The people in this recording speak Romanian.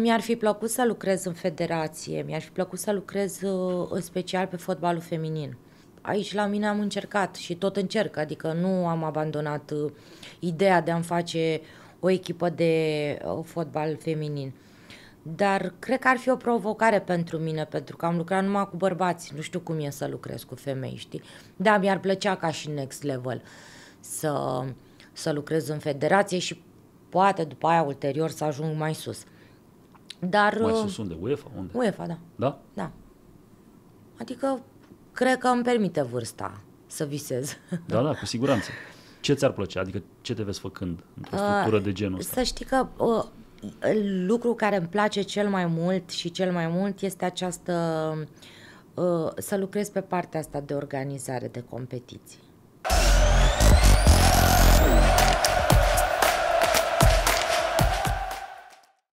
Mi-ar fi plăcut să lucrez în federație, mi-ar fi plăcut să lucrez uh, în special pe fotbalul feminin. Aici la mine am încercat și tot încerc, adică nu am abandonat uh, ideea de a-mi face o echipă de uh, fotbal feminin. Dar cred că ar fi o provocare pentru mine, pentru că am lucrat numai cu bărbați, nu știu cum e să lucrez cu femei, știi? Da, mi-ar plăcea ca și next level să, să lucrez în federație și poate după aia ulterior să ajung mai sus. Dar, Mai uh, sus unde? UEFA? Unde? UEFA, da. Da? Da. Adică, cred că îmi permite vârsta să visez. Da, da, cu siguranță. Ce ți-ar plăcea? Adică ce te vezi făcând într-o uh, structură uh, de genul ăsta? Să știi că uh, lucru care îmi place cel mai mult și cel mai mult este această uh, să lucrez pe partea asta de organizare de competiții.